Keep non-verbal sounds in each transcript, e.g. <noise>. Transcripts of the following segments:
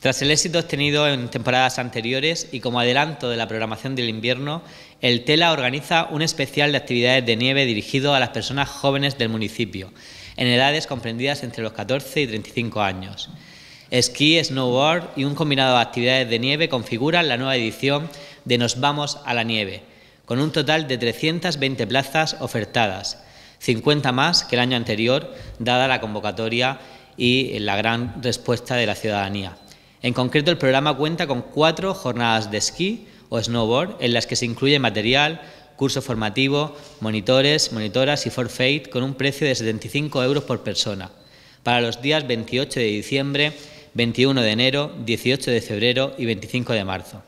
Tras el éxito obtenido en temporadas anteriores y como adelanto de la programación del invierno, el TELA organiza un especial de actividades de nieve dirigido a las personas jóvenes del municipio, en edades comprendidas entre los 14 y 35 años. Esquí, snowboard y un combinado de actividades de nieve configuran la nueva edición de Nos Vamos a la Nieve, con un total de 320 plazas ofertadas, 50 más que el año anterior, dada la convocatoria y la gran respuesta de la ciudadanía. En concreto, el programa cuenta con cuatro jornadas de esquí o snowboard en las que se incluye material, curso formativo, monitores, monitoras y forfait con un precio de 75 euros por persona para los días 28 de diciembre, 21 de enero, 18 de febrero y 25 de marzo.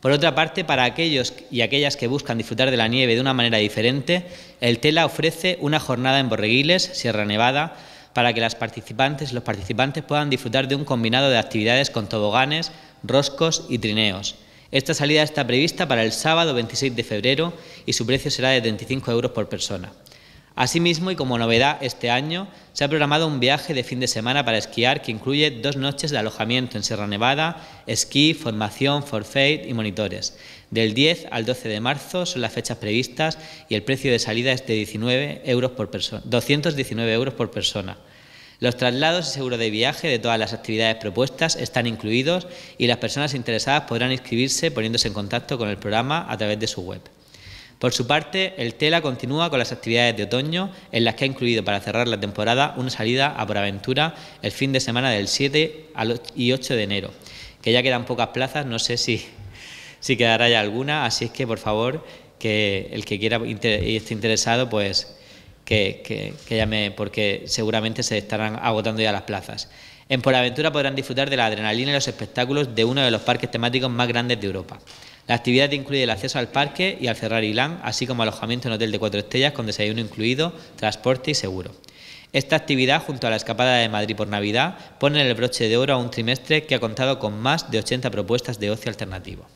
Por otra parte, para aquellos y aquellas que buscan disfrutar de la nieve de una manera diferente, el Tela ofrece una jornada en Borreguiles, Sierra Nevada, para que las participantes los participantes puedan disfrutar de un combinado de actividades con toboganes, roscos y trineos. Esta salida está prevista para el sábado 26 de febrero y su precio será de 35 euros por persona. Asimismo, y como novedad este año, se ha programado un viaje de fin de semana para esquiar que incluye dos noches de alojamiento en Sierra Nevada, esquí, formación, forfait y monitores. Del 10 al 12 de marzo son las fechas previstas y el precio de salida es de 19 219 euros por persona. Los traslados y seguro de viaje de todas las actividades propuestas están incluidos y las personas interesadas podrán inscribirse poniéndose en contacto con el programa a través de su web. Por su parte, el Tela continúa con las actividades de otoño, en las que ha incluido para cerrar la temporada una salida a Por Aventura el fin de semana del 7 y 8 de enero, que ya quedan pocas plazas, no sé si, <laughs> si quedará ya alguna, así es que por favor, que el que quiera y esté interesado, pues que, que llame, porque seguramente se estarán agotando ya las plazas. En Por Aventura podrán disfrutar de la adrenalina y los espectáculos de uno de los parques temáticos más grandes de Europa. La actividad incluye el acceso al parque y al Ferrari Land, así como alojamiento en hotel de cuatro estrellas con desayuno incluido, transporte y seguro. Esta actividad, junto a la escapada de Madrid por Navidad, pone el broche de oro a un trimestre que ha contado con más de 80 propuestas de ocio alternativo.